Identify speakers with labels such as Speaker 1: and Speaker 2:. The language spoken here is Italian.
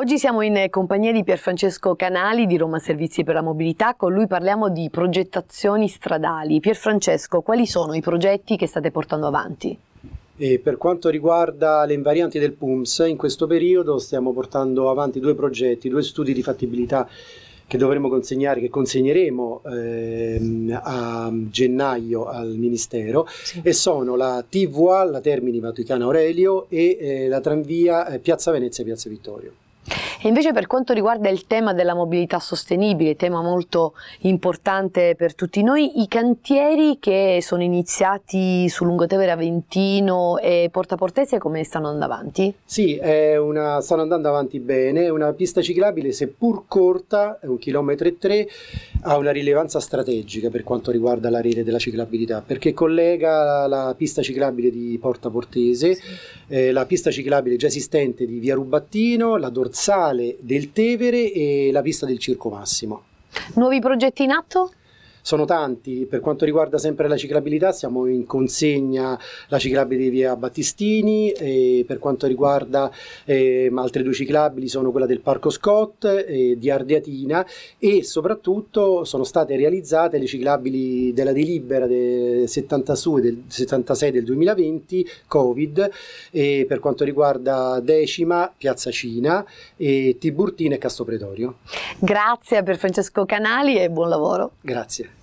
Speaker 1: Oggi siamo in compagnia di Pierfrancesco Canali di Roma Servizi per la Mobilità, con lui parliamo di progettazioni stradali. Pierfrancesco, quali sono i progetti che state portando avanti?
Speaker 2: E per quanto riguarda le invarianti del PUMS, in questo periodo stiamo portando avanti due progetti, due studi di fattibilità che dovremo consegnare, che consegneremo ehm, a gennaio al Ministero, sì. e sono la TVA, la Termini Vaticana Aurelio e eh, la tranvia eh, Piazza Venezia e Piazza Vittorio.
Speaker 1: E invece per quanto riguarda il tema della mobilità sostenibile, tema molto importante per tutti noi, i cantieri che sono iniziati su Lungotevere Aventino e Porta Portese come stanno andando avanti?
Speaker 2: Sì, una, stanno andando avanti bene, è una pista ciclabile seppur corta, è un chilometro e tre, ha una rilevanza strategica per quanto riguarda la rete della ciclabilità, perché collega la pista ciclabile di Porta Portese, sì. eh, la pista ciclabile già esistente di Via Rubattino, la dorsale Statale del Tevere e la pista del Circo Massimo.
Speaker 1: Nuovi progetti in atto?
Speaker 2: sono tanti. Per quanto riguarda sempre la ciclabilità, siamo in consegna la ciclabile di via Battistini. E per quanto riguarda eh, altre due ciclabili, sono quella del Parco Scott e di Ardeatina. e soprattutto sono state realizzate le ciclabili della delibera del 76 del, 76 del 2020, Covid, eh, per quanto riguarda Decima, Piazza Cina, Tiburtina e Castopredoro.
Speaker 1: Grazie per Francesco Canali e buon lavoro.
Speaker 2: Grazie.